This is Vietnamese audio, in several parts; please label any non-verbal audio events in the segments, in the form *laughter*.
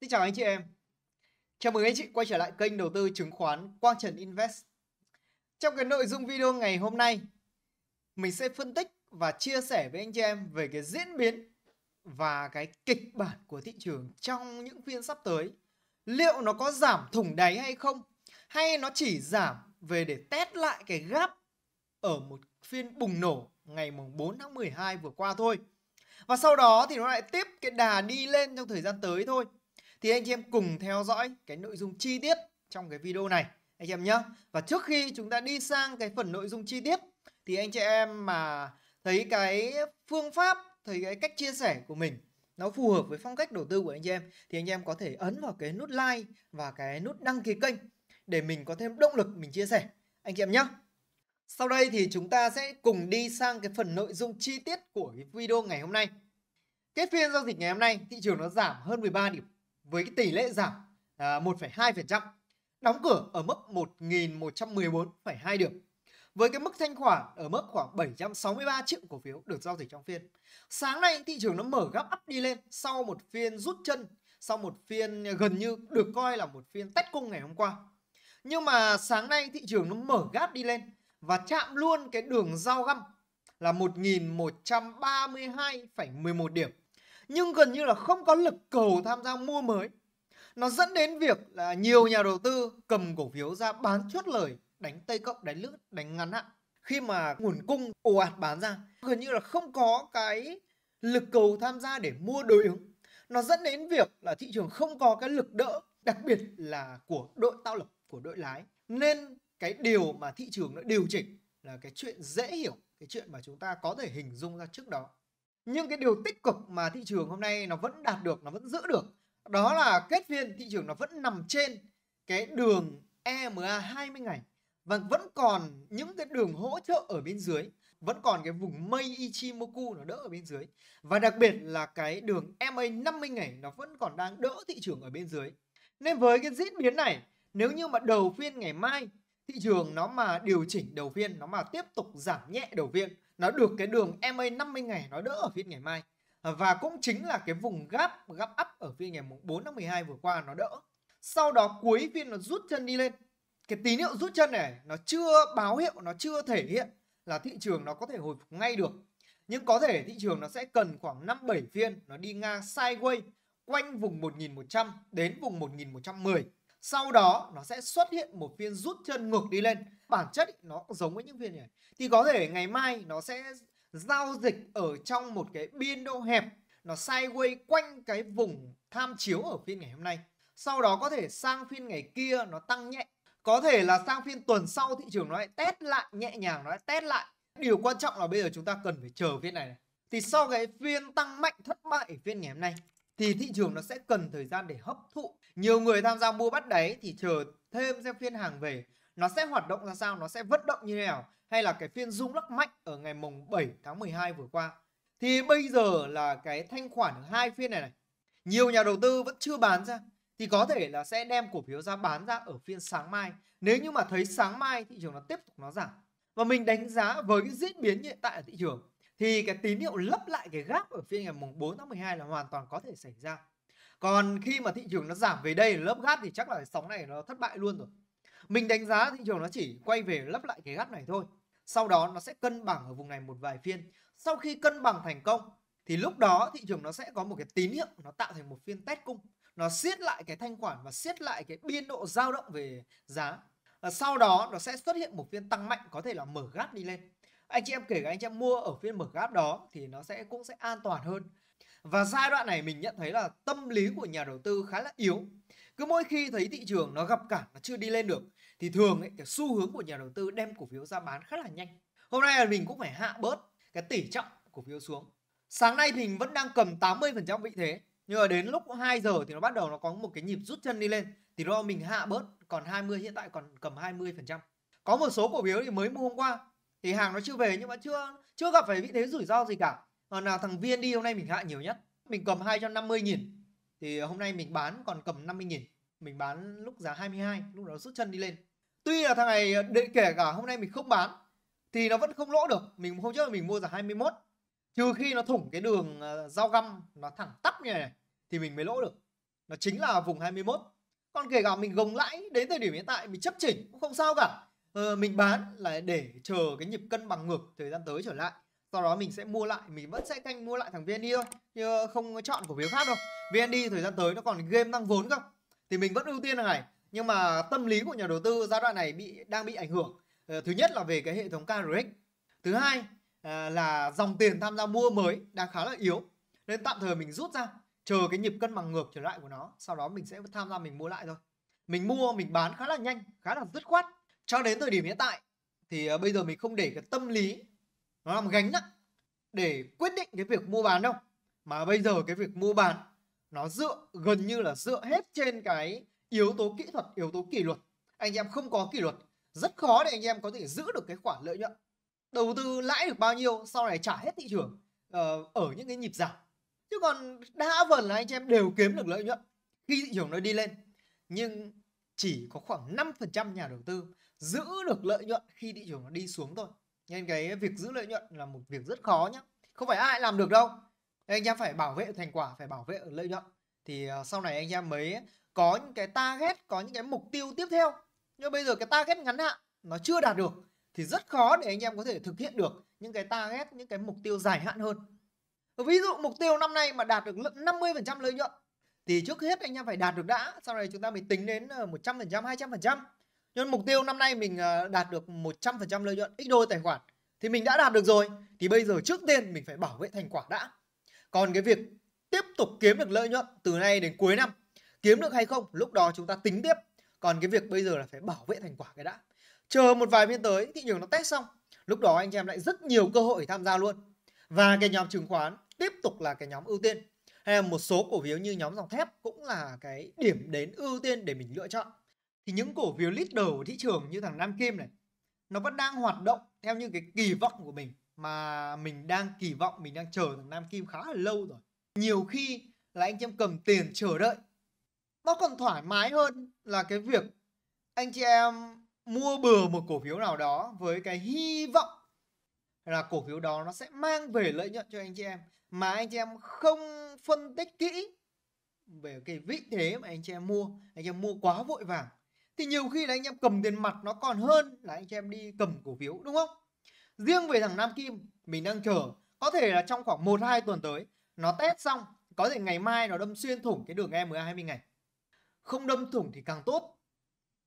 Xin chào anh chị em. Chào mừng anh chị quay trở lại kênh đầu tư chứng khoán Quang Trần Invest. Trong cái nội dung video ngày hôm nay, mình sẽ phân tích và chia sẻ với anh chị em về cái diễn biến và cái kịch bản của thị trường trong những phiên sắp tới. Liệu nó có giảm thủng đáy hay không? Hay nó chỉ giảm về để test lại cái gap ở một phiên bùng nổ ngày mùng 4 tháng 12 vừa qua thôi. Và sau đó thì nó lại tiếp cái đà đi lên trong thời gian tới thôi thì anh chị em cùng theo dõi cái nội dung chi tiết trong cái video này anh chị em nhé và trước khi chúng ta đi sang cái phần nội dung chi tiết thì anh chị em mà thấy cái phương pháp thấy cái cách chia sẻ của mình nó phù hợp với phong cách đầu tư của anh chị em thì anh chị em có thể ấn vào cái nút like và cái nút đăng ký kênh để mình có thêm động lực mình chia sẻ anh chị em nhé sau đây thì chúng ta sẽ cùng đi sang cái phần nội dung chi tiết của cái video ngày hôm nay kết phiên giao dịch ngày hôm nay thị trường nó giảm hơn 13 điểm với cái tỷ lệ giảm à, 1,2%, đóng cửa ở mức 1.114,2 điểm với cái mức thanh khoản ở mức khoảng 763 triệu cổ phiếu được giao dịch trong phiên. Sáng nay thị trường nó mở gấp up đi lên sau một phiên rút chân, sau một phiên gần như được coi là một phiên tách cung ngày hôm qua. Nhưng mà sáng nay thị trường nó mở gáp đi lên và chạm luôn cái đường giao găm là 1.132,11 điểm nhưng gần như là không có lực cầu tham gia mua mới. Nó dẫn đến việc là nhiều nhà đầu tư cầm cổ phiếu ra bán chốt lời, đánh tây cộng, đánh lướt, đánh ngắn hạn. Khi mà nguồn cung ồ ạt bán ra, gần như là không có cái lực cầu tham gia để mua đối ứng. Nó dẫn đến việc là thị trường không có cái lực đỡ, đặc biệt là của đội tạo lực của đội lái. Nên cái điều mà thị trường nó điều chỉnh là cái chuyện dễ hiểu, cái chuyện mà chúng ta có thể hình dung ra trước đó nhưng cái điều tích cực mà thị trường hôm nay nó vẫn đạt được nó vẫn giữ được đó là kết phiên thị trường nó vẫn nằm trên cái đường EMA 20 ngày và vẫn còn những cái đường hỗ trợ ở bên dưới vẫn còn cái vùng mây Ichimoku nó đỡ ở bên dưới và đặc biệt là cái đường e MA 50 ngày nó vẫn còn đang đỡ thị trường ở bên dưới nên với cái diễn biến này nếu như mà đầu phiên ngày mai thị trường nó mà điều chỉnh đầu phiên nó mà tiếp tục giảm nhẹ đầu phiên nó được cái đường MA 50 ngày nó đỡ ở phiên ngày mai và cũng chính là cái vùng gap gấp up ở phiên ngày mùng 4 tháng 12 vừa qua nó đỡ sau đó cuối phiên nó rút chân đi lên cái tín hiệu rút chân này nó chưa báo hiệu nó chưa thể hiện là thị trường nó có thể hồi phục ngay được nhưng có thể thị trường nó sẽ cần khoảng 5 7 phiên nó đi ngang sideways quanh vùng 1100 đến vùng 1110 sau đó nó sẽ xuất hiện một phiên rút chân ngược đi lên bản chất nó giống với những phiên này thì có thể ngày mai nó sẽ giao dịch ở trong một cái biên độ hẹp nó sideways quanh cái vùng tham chiếu ở phiên ngày hôm nay sau đó có thể sang phiên ngày kia nó tăng nhẹ có thể là sang phiên tuần sau thị trường nó lại test lại nhẹ nhàng nó lại test lại điều quan trọng là bây giờ chúng ta cần phải chờ phiên này, này. thì sau cái phiên tăng mạnh thất bại ở phiên ngày hôm nay thì thị trường nó sẽ cần thời gian để hấp thụ nhiều người tham gia mua bắt đáy thì chờ thêm xem phiên hàng về nó sẽ hoạt động ra sao nó sẽ vận động như thế nào hay là cái phiên rung lắc mạnh ở ngày mùng 7 tháng 12 vừa qua thì bây giờ là cái thanh khoản hai phiên này này nhiều nhà đầu tư vẫn chưa bán ra thì có thể là sẽ đem cổ phiếu ra bán ra ở phiên sáng mai nếu như mà thấy sáng mai thị trường nó tiếp tục nó giảm và mình đánh giá với cái diễn biến hiện tại ở thị trường thì cái tín hiệu lấp lại cái gap ở phiên ngày mùng 4 tháng 12 là hoàn toàn có thể xảy ra còn khi mà thị trường nó giảm về đây lớp gát thì chắc là sóng này nó thất bại luôn rồi mình đánh giá thị trường nó chỉ quay về lấp lại cái gắt này thôi sau đó nó sẽ cân bằng ở vùng này một vài phiên sau khi cân bằng thành công thì lúc đó thị trường nó sẽ có một cái tín hiệu nó tạo thành một phiên test cung nó siết lại cái thanh khoản và siết lại cái biên độ dao động về giá và sau đó nó sẽ xuất hiện một phiên tăng mạnh có thể là mở gáp đi lên anh chị em kể cả anh chị em mua ở phiên mở gáp đó thì nó sẽ cũng sẽ an toàn hơn và giai đoạn này mình nhận thấy là tâm lý của nhà đầu tư khá là yếu. Cứ mỗi khi thấy thị trường nó gặp cản, nó chưa đi lên được thì thường ấy, cái xu hướng của nhà đầu tư đem cổ phiếu ra bán khá là nhanh. Hôm nay là mình cũng phải hạ bớt cái tỷ trọng cổ phiếu xuống. Sáng nay mình vẫn đang cầm 80% vị thế nhưng mà đến lúc 2 giờ thì nó bắt đầu nó có một cái nhịp rút chân đi lên thì nó mình hạ bớt còn 20 hiện tại còn cầm 20%. Có một số cổ phiếu thì mới mua hôm qua thì hàng nó chưa về nhưng mà chưa chưa gặp phải vị thế rủi ro gì cả còn là thằng viên đi hôm nay mình hạ nhiều nhất. Mình cầm 250 nghìn thì hôm nay mình bán còn cầm 50 nghìn Mình bán lúc giá 22, lúc đó rút chân đi lên. Tuy là thằng này kể cả hôm nay mình không bán thì nó vẫn không lỗ được. Mình hôm trước mình mua giá 21. Trừ khi nó thủng cái đường ờ, dao găm nó thẳng tắp như này, này thì mình mới lỗ được. Nó chính là vùng 21. Còn kể cả mình gồng lãi đến thời điểm hiện tại mình chấp chỉnh cũng không sao cả. Ờ, mình bán là để chờ cái nhịp cân bằng ngược thời gian tới trở lại sau đó mình sẽ mua lại mình vẫn sẽ canh mua lại thằng VND thôi nhưng không chọn cổ phiếu khác đâu VND thời gian tới nó còn game tăng vốn cơ thì mình vẫn ưu tiên thằng này nhưng mà tâm lý của nhà đầu tư giai đoạn này bị đang bị ảnh hưởng ờ, thứ nhất là về cái hệ thống KRX thứ hai ờ, là dòng tiền tham gia mua mới đang khá là yếu nên tạm thời mình rút ra chờ cái nhịp cân bằng ngược trở lại của nó sau đó mình sẽ tham gia mình mua lại thôi mình mua mình bán khá là nhanh khá là dứt khoát cho đến thời điểm hiện tại thì ờ, bây giờ mình không để cái tâm lý nó làm gánh đó để quyết định cái việc mua bán đâu mà bây giờ cái việc mua bán nó dựa gần như là dựa hết trên cái yếu tố kỹ thuật yếu tố kỷ luật anh em không có kỷ luật rất khó để anh em có thể giữ được cái khoản lợi nhuận đầu tư lãi được bao nhiêu sau này trả hết thị trường ờ, ở những cái nhịp giảm chứ còn đa phần là anh em đều kiếm được lợi nhuận khi thị trường nó đi lên nhưng chỉ có khoảng 5% nhà đầu tư giữ được lợi nhuận khi thị trường nó đi xuống thôi nên cái việc giữ lợi nhuận là một việc rất khó nhá, không phải ai làm được đâu anh em phải bảo vệ thành quả phải bảo vệ lợi nhuận thì ờ, sau này anh em mới có những cái target có những cái mục tiêu tiếp theo nhưng bây giờ cái target ngắn hạn nó chưa đạt được thì rất khó để anh em có thể thực hiện được những cái target những cái mục tiêu dài hạn hơn ví dụ mục tiêu năm nay mà đạt được 50% lợi nhuận thì trước hết anh em phải đạt được đã sau này chúng ta mới tính đến 100% ờ, 200% nhưng mục tiêu năm nay mình ờ, đạt được 100% lợi nhuận x đôi tài khoản thì mình đã đạt được rồi thì bây giờ trước tiên mình phải bảo vệ thành quả đã còn cái việc tiếp tục kiếm được lợi nhuận từ nay đến cuối năm kiếm được hay không lúc đó chúng ta tính tiếp còn cái việc bây giờ là phải bảo vệ thành quả cái đã chờ một vài phiên tới thị trường nó test xong lúc đó anh chị em lại rất nhiều cơ hội tham gia luôn và cái nhóm chứng khoán tiếp tục là cái nhóm ưu tiên hay là một số cổ phiếu như nhóm dòng thép cũng là cái điểm đến ưu tiên để mình lựa chọn thì những cổ phiếu leader của thị trường như thằng Nam Kim này nó vẫn đang hoạt động theo những cái kỳ vọng của mình mà mình đang kỳ vọng mình đang chờ thằng Nam Kim khá là lâu rồi nhiều khi là anh chị em cầm tiền chờ đợi nó còn thoải mái hơn là cái việc anh chị em mua bừa một cổ phiếu nào đó với cái hy vọng là cổ phiếu đó nó sẽ mang về lợi nhuận cho anh chị em mà anh chị em không phân tích kỹ về cái vị thế mà anh chị em mua anh chị em mua quá vội vàng thì nhiều khi là anh em cầm tiền mặt nó còn hơn là anh chị em đi cầm cổ phiếu đúng không riêng về thằng Nam Kim mình đang chờ có thể là trong khoảng 1 2 tuần tới nó test xong có thể ngày mai nó đâm xuyên thủng cái đường EMA 20 ngày không đâm thủng thì càng tốt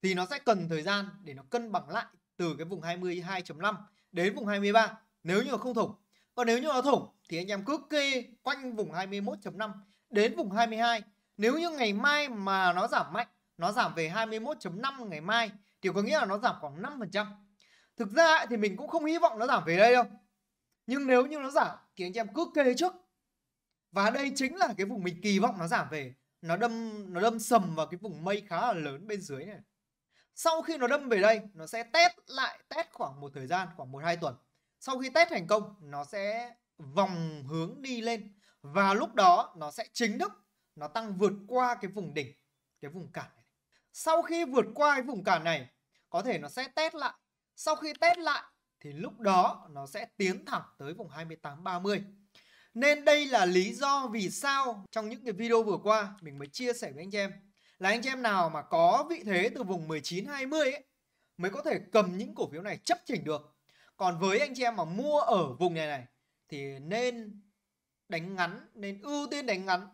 thì nó sẽ cần thời gian để nó cân bằng lại từ cái vùng 22.5 đến vùng 23 nếu như nó không thủng còn nếu như nó thủng thì anh em cứ kê quanh vùng 21.5 đến vùng 22 nếu như ngày mai mà nó giảm mạnh nó giảm về 21.5 ngày mai thì có nghĩa là nó giảm khoảng 5%. Thực ra thì mình cũng không hy vọng nó giảm về đây đâu. Nhưng nếu như nó giảm thì anh em cứ kê trước. Và đây chính là cái vùng mình kỳ vọng nó giảm về. Nó đâm nó đâm sầm vào cái vùng mây khá là lớn bên dưới này. Sau khi nó đâm về đây, nó sẽ test lại test khoảng một thời gian, khoảng 1 2 tuần. Sau khi test thành công, nó sẽ vòng hướng đi lên và lúc đó nó sẽ chính thức nó tăng vượt qua cái vùng đỉnh, cái vùng cản sau khi vượt qua cái vùng cản này, có thể nó sẽ test lại. Sau khi test lại thì lúc đó nó sẽ tiến thẳng tới vùng 28-30. Nên đây là lý do vì sao trong những cái video vừa qua mình mới chia sẻ với anh chị em là anh chị em nào mà có vị thế từ vùng 19-20 ấy mới có thể cầm những cổ phiếu này chấp chỉnh được. Còn với anh chị em mà mua ở vùng này này thì nên đánh ngắn, nên ưu tiên đánh ngắn,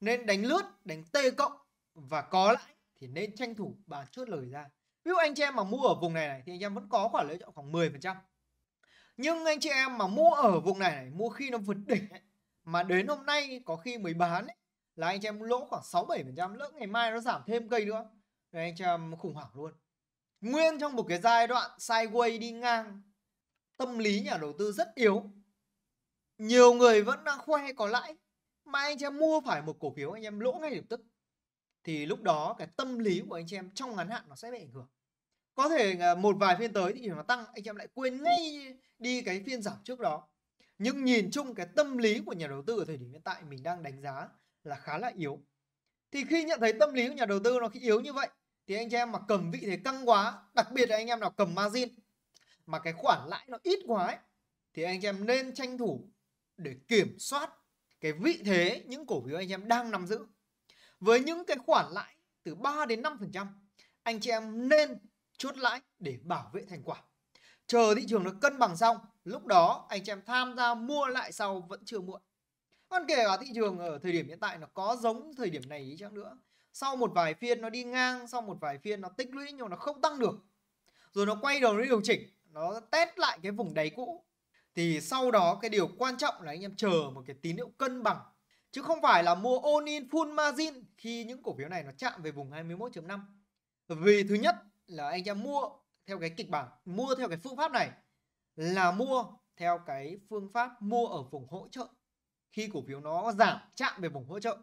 nên đánh lướt, đánh T cộng và có lãi thì nên tranh thủ bán chốt lời ra ví dụ anh chị em mà mua ở vùng này này thì anh em vẫn có khoản lợi nhuận khoảng 10 phần trăm nhưng anh chị em mà mua ở vùng này này mua khi nó vượt đỉnh ấy, mà đến hôm nay có khi mới bán ấy, là anh chị em lỗ khoảng 6 7 phần trăm lỡ ngày mai nó giảm thêm cây nữa thì anh chị em khủng hoảng luôn nguyên trong một cái giai đoạn sideways đi ngang tâm lý nhà đầu tư rất yếu nhiều người vẫn đang khoe có lãi mà anh chị em mua phải một cổ phiếu anh em lỗ ngay lập tức thì lúc đó cái tâm lý của anh chị em trong ngắn hạn nó sẽ bị ảnh hưởng có thể ờ, một vài phiên tới thì nó tăng anh chị em lại quên ngay đi cái phiên giảm trước đó nhưng nhìn chung cái tâm lý của nhà đầu tư ở thời điểm hiện tại mình đang đánh giá là khá là yếu thì khi nhận thấy tâm lý của nhà đầu tư nó khi yếu như vậy thì anh chị em mà cầm vị thế căng quá đặc biệt là anh em nào cầm margin mà cái khoản lãi nó ít quá ấy, thì anh chị em nên tranh thủ để kiểm soát cái vị thế những cổ phiếu anh em đang nắm giữ với những cái khoản lãi từ 3 đến 5%, anh chị em nên chốt lãi để bảo vệ thành quả. Chờ thị trường được cân bằng xong, lúc đó anh chị em tham gia mua lại sau vẫn chưa muộn. Còn kể cả thị trường ở thời điểm hiện tại nó có giống thời điểm này ý chăng nữa. Sau một vài phiên nó đi ngang, sau một vài phiên nó tích lũy nhưng nó không tăng được. Rồi nó quay đầu nó điều chỉnh, nó test lại cái vùng đáy cũ. Thì sau đó cái điều quan trọng là anh em chờ một cái tín hiệu cân bằng chứ không phải là mua all in full margin khi những cổ phiếu này nó chạm về vùng 21.5 vì thứ nhất là anh em mua theo cái kịch bản mua theo cái phương pháp này là mua theo cái phương pháp mua ở vùng hỗ trợ khi cổ phiếu nó giảm chạm về vùng hỗ trợ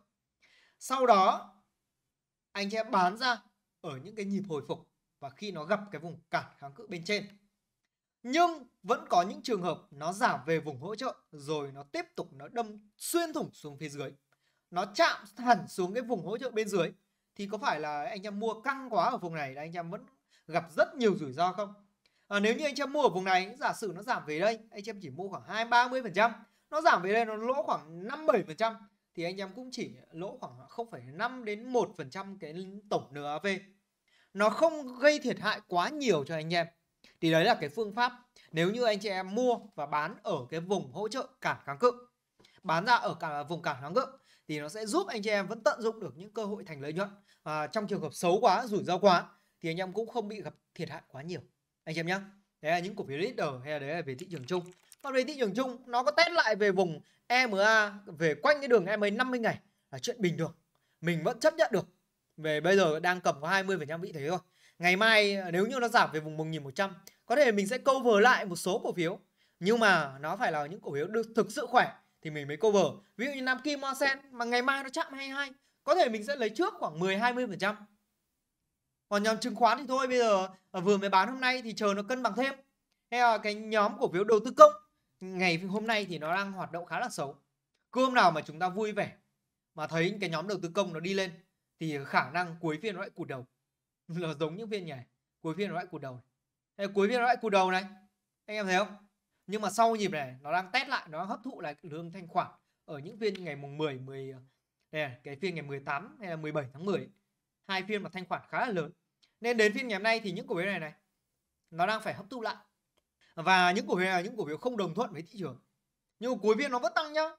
sau đó anh em bán ra ở những cái nhịp hồi phục và khi nó gặp cái vùng cản kháng cự bên trên nhưng vẫn có những trường hợp nó giảm về vùng hỗ trợ rồi nó tiếp tục nó đâm xuyên thủng xuống phía dưới nó chạm hẳn xuống cái vùng hỗ trợ bên dưới thì có phải là anh em mua căng quá ở vùng này là anh em vẫn gặp rất nhiều rủi ro không à, nếu như anh em mua ở vùng này giả sử nó giảm về đây anh em chỉ mua khoảng hai ba mươi phần trăm nó giảm về đây nó lỗ khoảng năm bảy phần trăm thì anh em cũng chỉ lỗ khoảng 0,5 đến 1% cái tổng NAV. Nó không gây thiệt hại quá nhiều cho anh em thì đấy là cái phương pháp nếu như anh chị em mua và bán ở cái vùng hỗ trợ cản kháng cự bán ra ở cả vùng cản kháng cự thì nó sẽ giúp anh chị em vẫn tận dụng được những cơ hội thành lợi nhuận và trong trường hợp xấu quá rủi ro quá thì anh em cũng không bị gặp thiệt hại quá nhiều anh em nhé đấy là những cổ phiếu leader hay là đấy là về thị trường chung còn về thị trường chung nó có test lại về vùng EMA về quanh cái đường EMA 50 ngày là chuyện bình thường mình vẫn chấp nhận được về bây giờ đang cầm có 20% vị thế thôi ngày mai à, nếu như nó giảm về vùng 1100 có thể mình sẽ cover lại một số cổ phiếu nhưng mà nó phải là những cổ phiếu được thực sự khỏe thì mình mới cover ví dụ như Nam Kim Sen mà ngày mai nó chạm 22 có thể mình sẽ lấy trước khoảng 10 20 phần trăm còn nhóm chứng khoán thì thôi bây giờ à, vừa mới bán hôm nay thì chờ nó cân bằng thêm hay là cái nhóm cổ phiếu đầu tư công ngày hôm nay thì nó đang hoạt động khá là xấu cứ hôm nào mà chúng ta vui vẻ mà thấy cái nhóm đầu tư công nó đi lên thì khả năng cuối phiên nó lại cụt đầu *laughs* nó giống những phiên nhảy cuối phiên nó lại cụt đầu này. cuối phiên nó lại cụt đầu này anh em thấy không nhưng mà sau nhịp này nó đang test lại nó đang hấp thụ lại lương thanh khoản ở những phiên ngày mùng 10 10 đây là cái phiên ngày 18 hay là 17 tháng 10 hai phiên mà thanh khoản khá là lớn nên đến phiên ngày hôm nay thì những cổ phiếu này này nó đang phải hấp thụ lại và những cổ phiếu này là những cổ phiếu không đồng thuận với thị trường nhưng cuối phiên nó vẫn tăng nhá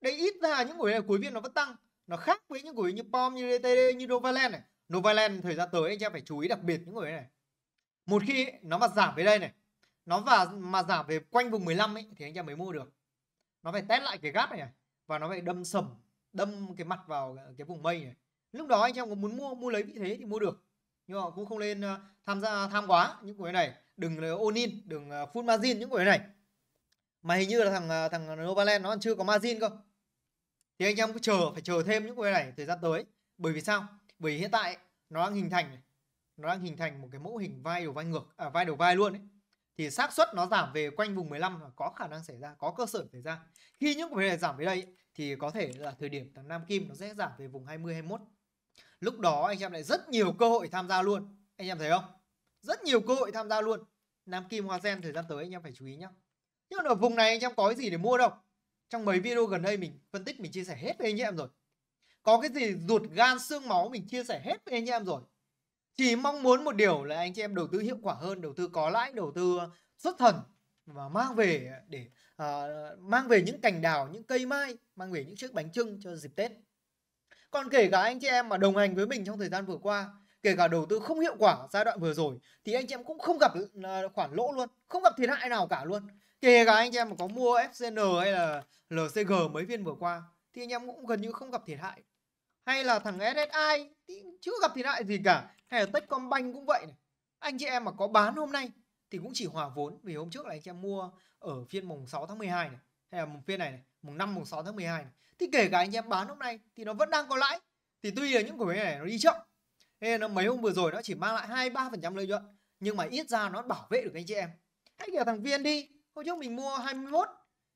đây ít ra những cổ phiếu này cuối phiên nó vẫn tăng nó khác với những cổ phiếu như pom như dtd như novaland này Novaland thời gian tới anh em phải chú ý đặc biệt những người này. Một khi nó mà giảm về đây này, nó và mà giảm về quanh vùng 15 ấy thì anh em mới mua được. Nó phải test lại cái gap này, này và nó phải đâm sầm, đâm cái mặt vào cái vùng mây này. Lúc đó anh em có muốn mua mua lấy vị thế thì mua được. Nhưng mà cũng không nên ờ, tham gia tham quá những người này, đừng là in, đừng full margin những người này. Mà hình như là thằng ờ, thằng Novaland nó còn chưa có margin cơ. Thì anh em cứ chờ phải chờ thêm những người này thời gian tới. Bởi vì sao? Bởi hiện tại nó đang hình thành nó đang hình thành một cái mẫu hình vai đầu vai ngược à, vai đầu vai luôn ấy thì xác suất nó giảm về quanh vùng 15 là có khả năng xảy ra, có cơ sở xảy ra. Khi những cái này giảm về đây thì có thể là thời điểm thằng Nam Kim nó sẽ giảm về vùng 20 21. Lúc đó anh em lại rất nhiều cơ hội tham gia luôn. Anh em thấy không? Rất nhiều cơ hội tham gia luôn. Nam Kim Hoa Sen thời gian tới anh em phải chú ý nhá. Nhưng mà ở vùng này anh em có cái gì để mua đâu. Trong mấy video gần đây mình phân tích mình chia sẻ hết với anh em rồi có cái gì ruột gan xương máu mình chia sẻ hết với anh em rồi chỉ mong muốn một điều là anh chị em đầu tư hiệu quả hơn đầu tư có lãi đầu tư ờ, xuất thần và mang về để à, mang về những cành đào những cây mai mang về những chiếc bánh trưng cho dịp tết còn kể cả anh chị em mà đồng hành với mình trong thời gian vừa qua kể cả đầu tư không hiệu quả giai đoạn vừa rồi thì anh chị em cũng không gặp ờ, khoản lỗ luôn không gặp thiệt hại nào cả luôn kể cả anh chị em mà có mua FCN hay là LCG mấy phiên vừa qua thì anh em cũng gần như không gặp thiệt hại hay là thằng SSI thì chưa gặp thiệt hại gì cả hay là Techcombank cũng vậy này. anh chị em mà có bán hôm nay thì cũng chỉ hòa vốn vì hôm trước là anh chị em mua ở phiên mùng 6 tháng 12 này hay là mùng phiên này, này mùng 5 mùng 6 tháng 12 này. thì kể cả anh em bán hôm nay thì nó vẫn đang có lãi thì tuy là những cổ phiếu này nó đi chậm nên nó mấy hôm vừa rồi nó chỉ mang lại hai ba phần trăm lợi nhuận nhưng mà ít ra nó bảo vệ được anh chị em hãy kể thằng viên đi hôm trước mình mua 21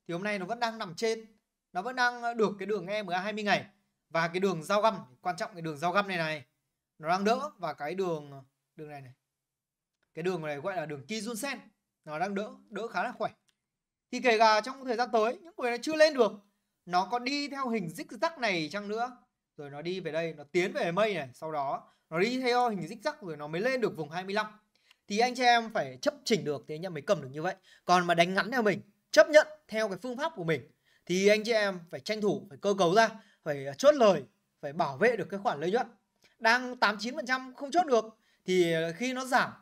thì hôm nay nó vẫn đang nằm trên nó vẫn đang được cái đường EMA 20 ngày và cái đường giao găm quan trọng cái đường giao găm này này nó đang đỡ và cái đường đường này này cái đường này gọi là đường Kijunsen nó đang đỡ đỡ khá là khỏe thì kể cả trong thời gian tới những người nó chưa lên được nó có đi theo hình dích zigzag này chăng nữa rồi nó đi về đây nó tiến về mây này sau đó nó đi theo hình dích zigzag rồi nó mới lên được vùng 25 thì anh chị em phải chấp chỉnh được thế nhá mới cầm được như vậy còn mà đánh ngắn theo mình chấp nhận theo cái phương pháp của mình thì anh chị em phải tranh thủ phải cơ cấu ra phải chốt lời phải bảo vệ được cái khoản lợi nhuận đang 89% không chốt được thì khi nó giảm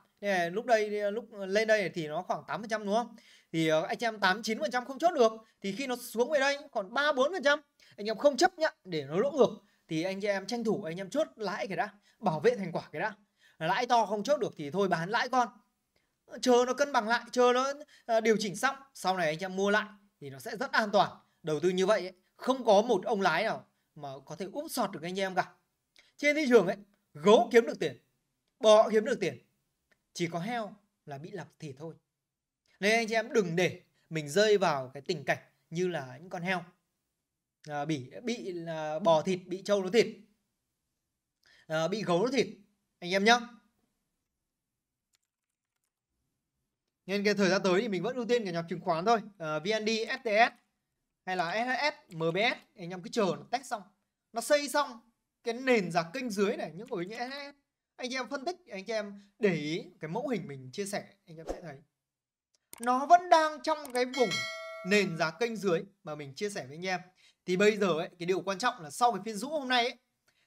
lúc đây lúc lên đây thì nó khoảng 8% đúng không thì anh em 89% không chốt được thì khi nó xuống về đây còn 3 4% anh em không chấp nhận để nó lỗ ngược thì anh em tranh thủ anh em chốt lãi cái đã bảo vệ thành quả cái đã lãi to không chốt được thì thôi bán lãi con chờ nó cân bằng lại chờ nó à, điều chỉnh xong sau này anh em mua lại thì nó sẽ rất an toàn đầu tư như vậy không có một ông lái nào mà có thể úp sọt được anh em cả trên thị trường ấy gấu kiếm được tiền bò kiếm được tiền chỉ có heo là bị lặp thịt thôi nên anh chị em đừng để mình rơi vào cái tình cảnh như là những con heo à, bị bị là bò thịt bị trâu nó thịt à, bị gấu nó thịt anh em nhá nên cái thời gian tới thì mình vẫn ưu tiên cả nhóm chứng khoán thôi à, VND, STS hay là SHS, MBS anh em cứ chờ nó test xong nó xây xong cái nền giá kênh dưới này những cái như SHS anh em phân tích anh em để ý cái mẫu hình mình chia sẻ anh em sẽ thấy nó vẫn đang trong cái vùng nền giá kênh dưới mà mình chia sẻ với anh em thì bây giờ ấy, cái điều quan trọng là sau cái phiên rũ hôm nay ấy,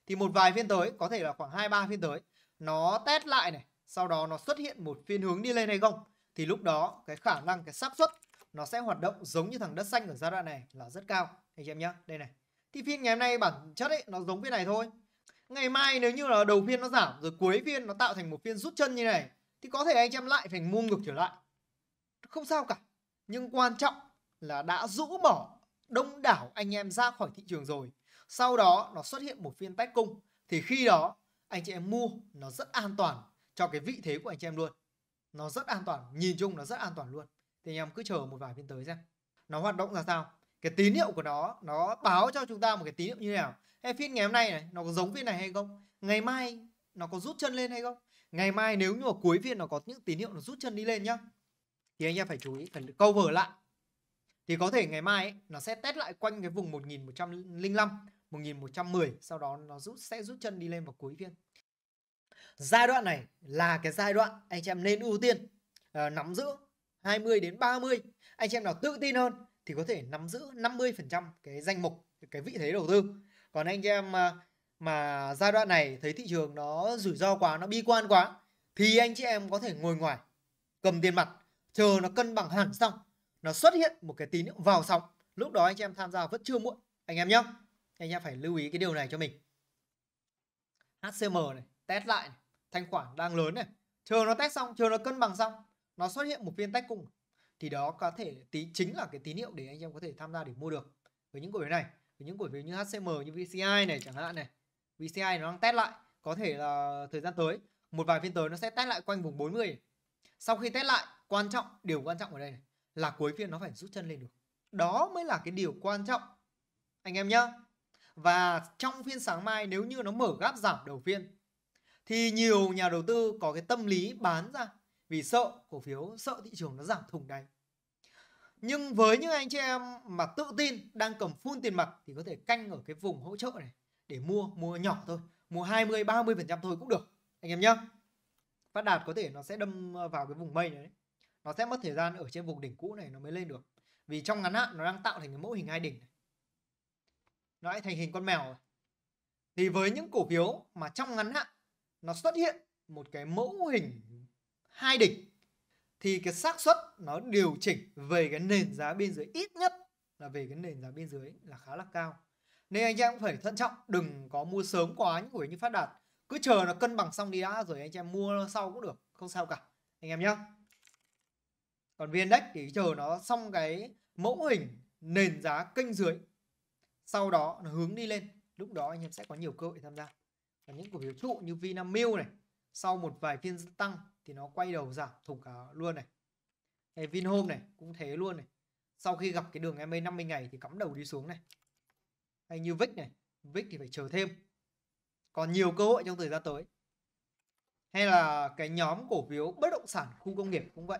thì một vài phiên tới có thể là khoảng hai ba phiên tới nó test lại này sau đó nó xuất hiện một phiên hướng đi lên hay không thì lúc đó cái khả năng cái xác suất nó sẽ hoạt động giống như thằng đất xanh ở giai đoạn này là rất cao anh chị em nhé đây này thì phiên ngày hôm nay bản chất ấy nó giống phiên này thôi ngày mai nếu như là đầu phiên nó giảm rồi cuối phiên nó tạo thành một phiên rút chân như này thì có thể anh chị em lại phải mua ngược trở lại không sao cả nhưng quan trọng là đã rũ bỏ đông đảo anh em ra khỏi thị trường rồi sau đó nó xuất hiện một phiên tách cung thì khi đó anh chị em mua nó rất an toàn cho cái vị thế của anh chị em luôn nó rất an toàn nhìn chung nó rất an toàn luôn thì anh em cứ chờ một vài phiên tới xem nó hoạt động ra sao cái tín hiệu của nó nó báo cho chúng ta một cái tín hiệu như thế nào hay phiên ngày hôm nay này nó có giống phiên này hay không ngày mai nó có rút chân lên hay không ngày mai nếu như ở cuối phiên nó có những tín hiệu nó rút chân đi lên nhá thì anh em phải chú ý cần câu vở lại thì có thể ngày mai ấy, nó sẽ test lại quanh cái vùng 1105 1110 sau đó nó rút sẽ rút chân đi lên vào cuối phiên giai đoạn này là cái giai đoạn anh chị em nên ưu tiên uh, nắm giữ 20 đến 30 anh chị em nào tự tin hơn thì có thể nắm giữ 50% cái danh mục cái vị thế đầu tư còn anh chị em mà, mà giai đoạn này thấy thị trường nó rủi ro quá nó bi quan quá thì anh chị em có thể ngồi ngoài cầm tiền mặt chờ nó cân bằng hẳn xong nó xuất hiện một cái tín hiệu vào xong lúc đó anh chị em tham gia vẫn chưa muộn anh em nhé anh em phải lưu ý cái điều này cho mình HCM này test lại này. thanh khoản đang lớn này chờ nó test xong chờ nó cân bằng xong nó xuất hiện một phiên tách cung thì đó có thể tí chính là cái tín hiệu để anh em có thể tham gia để mua được với những cổ phiếu này với những cổ phiếu như HCM như VCI này chẳng hạn này VCI nó đang test lại có thể là thời gian tới một vài phiên tới nó sẽ test lại quanh vùng 40 sau khi test lại quan trọng điều quan trọng ở đây này, là cuối phiên nó phải rút chân lên được đó mới là cái điều quan trọng anh em nhá và trong phiên sáng mai nếu như nó mở gáp giảm đầu phiên thì nhiều nhà đầu tư có cái tâm lý bán ra vì sợ cổ phiếu sợ thị trường nó giảm thùng đáy nhưng với những anh chị em mà tự tin đang cầm full tiền mặt thì có thể canh ở cái vùng hỗ trợ này để mua mua nhỏ thôi mua 20 30 phần trăm thôi cũng được anh em nhé phát đạt có thể nó sẽ đâm ờ, vào cái vùng mây này đấy. nó sẽ mất thời gian ở trên vùng đỉnh cũ này nó mới lên được vì trong ngắn hạn nó đang tạo thành cái mẫu hình hai đỉnh này. nó lại thành hình con mèo rồi. thì với những cổ phiếu mà trong ngắn hạn nó xuất hiện một cái mẫu hình hai đỉnh thì cái xác suất nó điều chỉnh về cái nền giá bên dưới ít nhất là về cái nền giá bên dưới là khá là cao nên anh em cũng phải thận trọng đừng có mua sớm quá những cổ phiếu như phát đạt cứ chờ nó cân bằng xong đi đã rồi anh em mua sau cũng được không sao cả anh em nhé còn viên vndex thì chờ nó xong cái mẫu hình nền giá kênh dưới sau đó nó hướng đi lên lúc đó anh em sẽ có nhiều cơ hội tham gia và những cổ phiếu trụ như Vinamilk này sau một vài phiên tăng thì nó quay đầu giảm thủng cả luôn này Ê, Vinhome này cũng thế luôn này sau khi gặp cái đường MA 50 ngày thì cắm đầu đi xuống này hay như VIX này VIX thì phải chờ thêm còn nhiều cơ hội trong thời gian tới hay là cái nhóm cổ phiếu bất động sản khu công nghiệp cũng vậy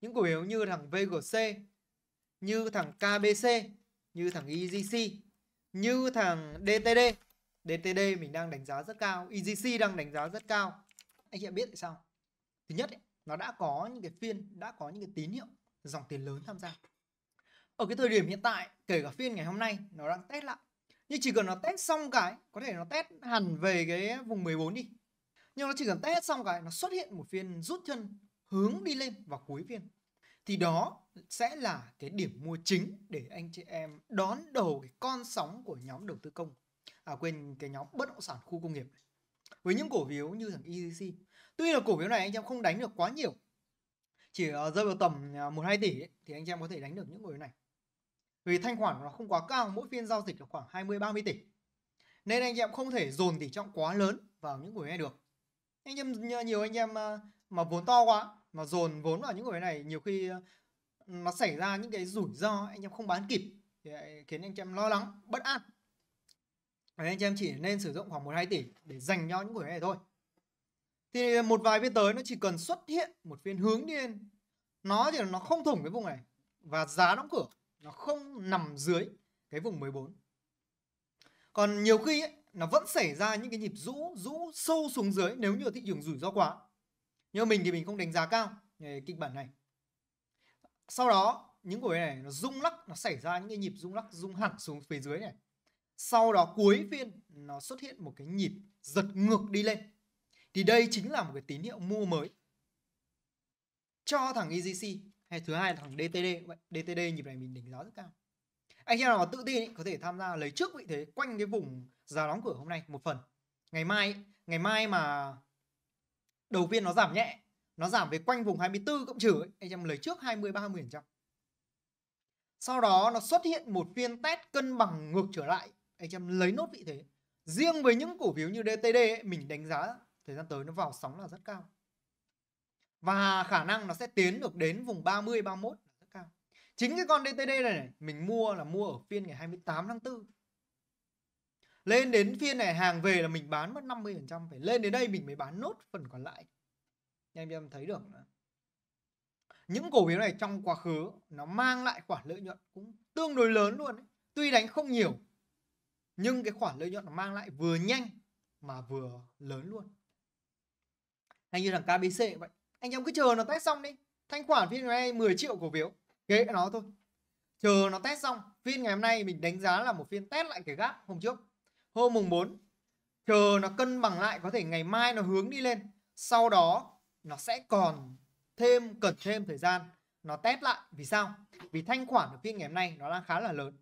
những cổ phiếu như thằng VGC như thằng KBC như thằng EGC như thằng DTD DTD mình đang đánh giá rất cao EGC đang đánh giá rất cao anh chị biết tại sao thứ nhất ấy, nó đã có những cái phiên đã có những cái tín hiệu dòng tiền lớn tham gia ở cái thời điểm hiện tại kể cả phiên ngày hôm nay nó đang test lại nhưng chỉ cần nó test xong cái có thể nó test hẳn về cái vùng 14 đi nhưng nó chỉ cần test xong cái nó xuất hiện một phiên rút chân hướng đi lên vào cuối phiên thì đó sẽ là cái điểm mua chính để anh chị em đón đầu cái con sóng của nhóm đầu tư công à quên cái nhóm bất động sản khu công nghiệp với những cổ phiếu như thằng EDC Tuy là cổ phiếu này anh em không đánh được quá nhiều. Chỉ rơi vào tầm 1-2 à, tỷ ấy, thì anh em có thể đánh được những cổ phiếu này. Vì thanh khoản nó không quá cao, mỗi phiên giao dịch là khoảng 20-30 tỷ. Nên anh em không thể dồn tỷ trọng quá lớn vào những cổ phiếu này được. Anh em nhiều anh em à, mà vốn to quá mà dồn vốn vào những cổ phiếu này nhiều khi à, nó xảy ra những cái rủi ro anh em không bán kịp thì khiến anh em lo lắng, bất an. Và anh em chỉ nên sử dụng khoảng 1 2 tỷ để dành cho những cổ phiếu này thôi thì à, một vài bên tới nó chỉ cần xuất hiện một phiên hướng đi lên nó thì nó không thủng cái vùng này và giá đóng cửa nó không nằm dưới cái vùng 14 còn nhiều khi ấy, nó vẫn xảy ra những cái nhịp rũ rũ sâu xuống dưới nếu như thị trường rủi ro quá nhưng mình thì mình không đánh giá cao về kịch bản này sau đó những cổ này nó rung lắc nó xảy ra những cái nhịp rung lắc rung hẳn xuống phía dưới này sau đó cuối phiên nó xuất hiện một cái nhịp giật ngược đi lên thì đây chính là một cái tín hiệu mua mới cho thằng ezc hay thứ hai là thằng DTD DTD nhịp này mình đánh giá rất cao anh em nào mà tự tin ý, có thể tham gia lấy trước vị thế quanh cái vùng giá đóng cửa hôm nay một phần ngày mai ngày mai mà đầu phiên nó giảm nhẹ nó giảm về quanh vùng 24 cộng trừ ấy, anh em lấy trước 20 30 trăm sau đó nó xuất hiện một phiên test cân bằng ngược trở lại anh em lấy nốt vị thế riêng với những cổ phiếu như DTD ấy, mình đánh giá thời gian tới nó vào sóng là rất cao và khả năng nó sẽ tiến được đến vùng 30 31 là rất cao. Chính cái con DTD này, này mình mua là mua ở phiên ngày 28 tháng 4. Lên đến phiên này hàng về là mình bán mất 50% phải lên đến đây mình mới bán nốt phần còn lại. Anh em thấy được nữa. Những cổ phiếu này trong quá khứ nó mang lại khoản lợi nhuận cũng tương đối lớn luôn ấy. Tuy đánh không nhiều nhưng cái khoản lợi nhuận nó mang lại vừa nhanh mà vừa lớn luôn hay như thằng KBC vậy anh em cứ chờ nó test xong đi thanh khoản phiên ngày hôm nay 10 triệu cổ phiếu kệ nó thôi chờ nó test xong phiên ngày hôm nay mình đánh giá là một phiên test lại cái gap hôm trước hôm mùng 4 chờ nó cân bằng lại có thể ngày mai nó hướng đi lên sau đó nó sẽ còn thêm cần thêm thời gian nó test lại vì sao vì thanh khoản ở phiên ngày hôm nay nó đang khá là lớn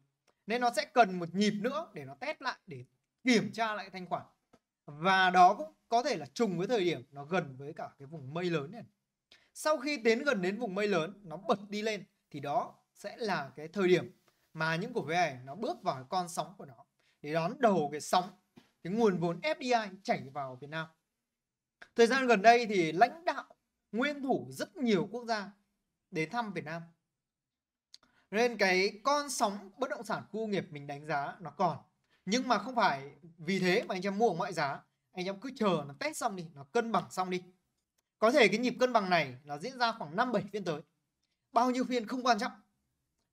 nên nó sẽ cần một nhịp nữa để nó test lại để kiểm tra lại thanh khoản và đó cũng có thể là trùng với thời điểm nó gần với cả cái vùng mây lớn này sau khi tiến gần đến vùng mây lớn nó bật đi lên thì đó sẽ là cái thời điểm mà những cổ phiếu này nó bước vào cái con sóng của nó để đón đầu cái sóng cái nguồn vốn FDI chảy vào Việt Nam thời gian gần đây thì lãnh đạo nguyên thủ rất nhiều quốc gia đến thăm Việt Nam nên cái con sóng bất động sản khu nghiệp mình đánh giá nó còn nhưng mà không phải vì thế mà anh em mua ở ngoại giá anh em cứ chờ nó test xong đi nó cân bằng xong đi có thể cái nhịp cân bằng này là diễn ra khoảng 5 7 phiên tới bao nhiêu phiên không quan trọng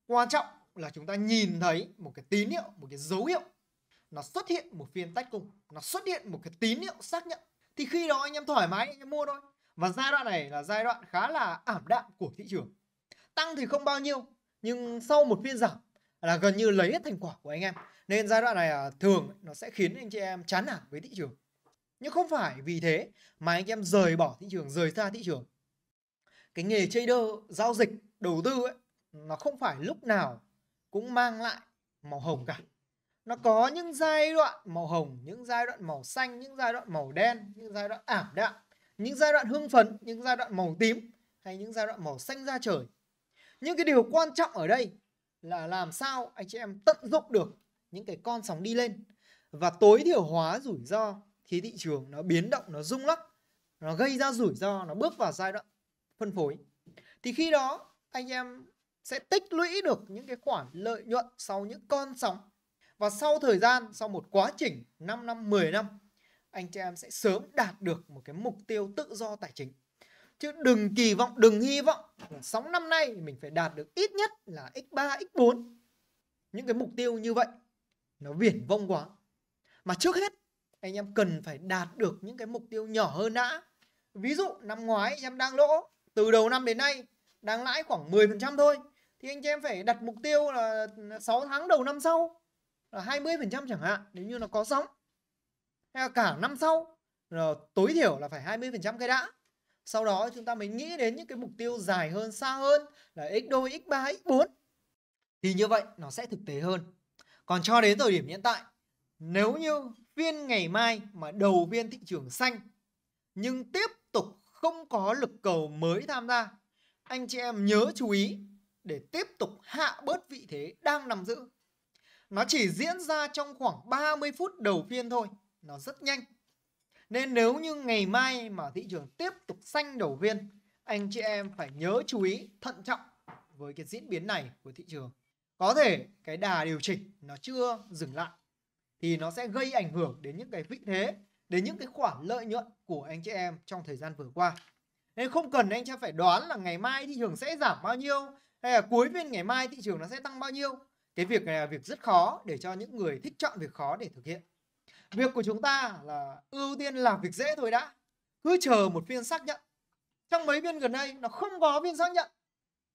quan trọng là chúng ta nhìn thấy một cái tín hiệu một cái dấu hiệu nó xuất hiện một phiên tách cùng nó xuất hiện một cái tín hiệu xác nhận thì khi đó anh em thoải mái anh em mua thôi và giai đoạn này là giai đoạn khá là ảm đạm của thị trường tăng thì không bao nhiêu nhưng sau một phiên giảm là gần như lấy hết thành quả của anh em nên giai đoạn này à, thường nó sẽ khiến anh chị em chán nản với thị trường nhưng không phải vì thế mà anh em rời bỏ thị trường rời xa thị trường cái nghề trader giao dịch đầu tư ấy nó không phải lúc nào cũng mang lại màu hồng cả nó có những giai đoạn màu hồng những giai đoạn màu xanh những giai đoạn màu đen những giai đoạn ảm đạm những giai đoạn hưng phấn những giai đoạn màu tím hay những giai đoạn màu xanh da trời nhưng cái điều quan trọng ở đây là làm sao anh chị em tận dụng được những cái con sóng đi lên và tối thiểu hóa rủi ro khi thị trường nó biến động nó rung lắc nó gây ra rủi ro nó bước vào giai đoạn phân phối thì khi đó anh em sẽ tích lũy được những cái khoản lợi nhuận sau những con sóng và sau thời gian sau một quá trình 5 năm 10 năm anh chị em sẽ sớm đạt được một cái mục tiêu tự do tài chính chứ đừng kỳ vọng đừng hy vọng sóng năm nay mình phải đạt được ít nhất là x3 x4 những cái mục tiêu như vậy nó viển vông quá mà trước hết anh em cần phải đạt được những cái mục tiêu nhỏ hơn đã ví dụ năm ngoái anh em đang lỗ từ đầu năm đến nay đang lãi khoảng 10% thôi thì anh em phải đặt mục tiêu là 6 tháng đầu năm sau là 20% chẳng hạn nếu như nó có sóng hay là cả năm sau rồi tối thiểu là phải 20% cái đã sau đó chúng ta mới nghĩ đến những cái mục tiêu dài hơn, xa hơn là x đôi, x3, x4. Thì như vậy nó sẽ thực tế hơn. Còn cho đến thời điểm hiện tại, nếu như phiên ngày mai mà đầu phiên thị trường xanh nhưng tiếp tục không có lực cầu mới tham gia, anh chị em nhớ chú ý để tiếp tục hạ bớt vị thế đang nằm giữ. Nó chỉ diễn ra trong khoảng 30 phút đầu phiên thôi, nó rất nhanh. Nên nếu như ngày mai mà thị trường tiếp tục xanh đầu viên, anh chị em phải nhớ chú ý thận trọng với cái diễn biến này của thị trường. Có thể cái đà điều chỉnh nó chưa dừng lại thì nó sẽ gây ảnh hưởng đến những cái vị thế, đến những cái khoản lợi nhuận của anh chị em trong thời gian vừa qua. Nên không cần anh chị em phải đoán là ngày mai thị trường sẽ giảm bao nhiêu hay là cuối phiên ngày mai thị trường nó sẽ tăng bao nhiêu. Cái việc này là việc rất khó để cho những người thích chọn việc khó để thực hiện việc của chúng ta là ưu tiên làm việc dễ thôi đã cứ chờ một phiên xác nhận trong mấy phiên gần đây nó không có phiên xác nhận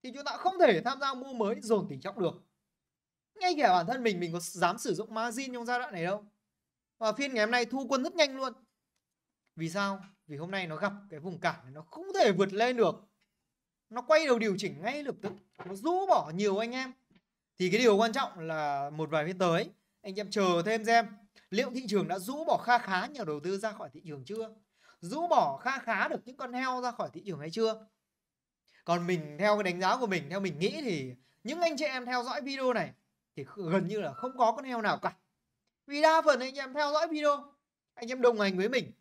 thì chúng ta không thể tham gia mua mới dồn tỷ trọng được ngay cả bản thân mình mình có dám sử dụng margin trong giai đoạn này đâu và phiên ngày hôm nay thu quân rất nhanh luôn vì sao vì hôm nay nó gặp cái vùng cản nó không thể vượt lên được nó quay đầu điều chỉnh ngay lập tức nó rũ bỏ nhiều anh em thì cái điều quan trọng là một vài phiên tới anh em chờ thêm xem liệu thị trường đã rũ bỏ kha khá nhà đầu tư ra khỏi thị trường chưa rũ bỏ kha khá được những con heo ra khỏi thị trường hay chưa còn mình theo cái đánh giá của mình theo mình nghĩ thì những anh chị em theo dõi video này thì gần như là không có con heo nào cả vì đa phần anh em theo dõi video anh em đồng hành với mình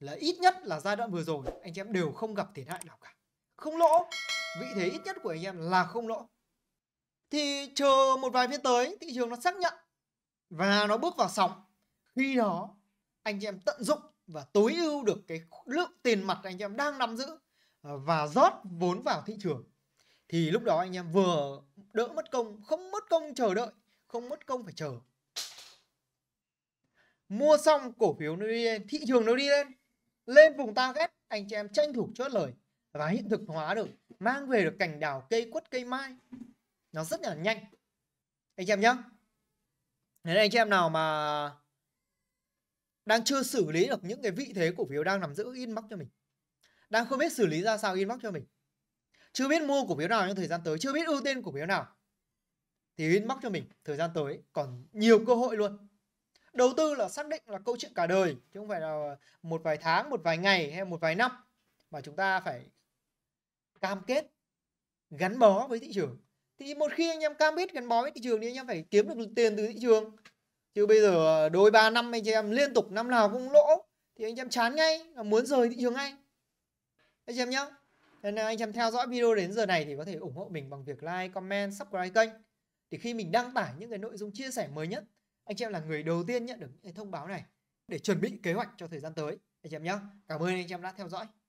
là ít nhất là giai đoạn vừa rồi anh em đều không gặp thiệt hại nào cả không lỗ vị thế ít nhất của anh em là không lỗ thì chờ một vài phiên tới thị trường nó xác nhận và nó bước vào sóng khi đó anh chị em tận dụng và tối ưu được cái lượng tiền mặt anh chị em đang nắm giữ ờ, và rót vốn vào thị trường thì lúc đó anh em vừa đỡ mất công không mất công chờ đợi không mất công phải chờ mua xong cổ phiếu nó đi lên thị trường nó đi lên lên vùng target anh chị em tranh thủ chốt lời và hiện thực hóa được mang về được cành đào cây quất cây mai nó rất là nhanh anh chị em nhé nên anh chị em nào mà đang chưa xử lý được những cái vị thế cổ phiếu đang nằm giữ inbox cho mình. Đang không biết xử lý ra sao inbox cho mình. Chưa biết mua cổ phiếu nào trong thời gian tới, chưa biết ưu tiên cổ phiếu nào. Thì inbox cho mình thời gian tới còn nhiều cơ hội luôn. Đầu tư là xác định là câu chuyện cả đời chứ không phải là một vài tháng, một vài ngày hay một vài năm mà chúng ta phải cam kết gắn bó với thị trường thì một khi anh em cam kết gắn bó với thị trường thì anh em phải kiếm được tiền từ thị trường chứ bây giờ đôi ba năm anh em liên tục năm nào cũng lỗ thì anh em chán ngay và muốn rời thị trường ngay anh em nhé nên anh em theo dõi video đến giờ này thì có thể ủng hộ mình bằng việc like comment subscribe kênh thì khi mình đăng tải những cái nội dung chia sẻ mới nhất anh em là người đầu tiên nhận được những thông báo này để chuẩn bị kế hoạch cho thời gian tới anh em nhé cảm ơn anh em đã theo dõi